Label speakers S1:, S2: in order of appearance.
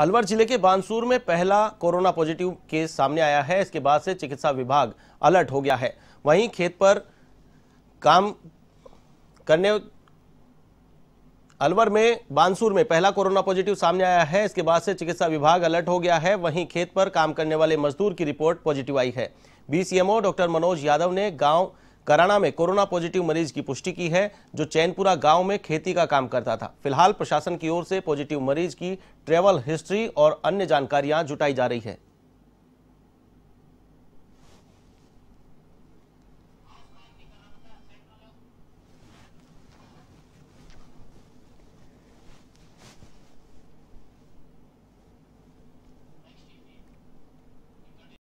S1: अलवर जिले के बानसूर में पहला कोरोना पॉजिटिव केस सामने आया है इसके बाद से चिकित्सा विभाग अलर्ट हो गया है वहीं खेत पर काम करने अलवर में बानसूर में पहला कोरोना पॉजिटिव सामने आया है इसके बाद से चिकित्सा विभाग अलर्ट हो गया है वहीं खेत पर काम करने वाले मजदूर की रिपोर्ट पॉजिटिव आई है बीसीएमओ डॉक्टर मनोज यादव ने गांव कराना में कोरोना पॉजिटिव मरीज की पुष्टि की है जो चैनपुरा गांव में खेती का काम करता था फिलहाल प्रशासन की ओर से पॉजिटिव मरीज की ट्रेवल हिस्ट्री और अन्य जानकारियां जुटाई जा रही है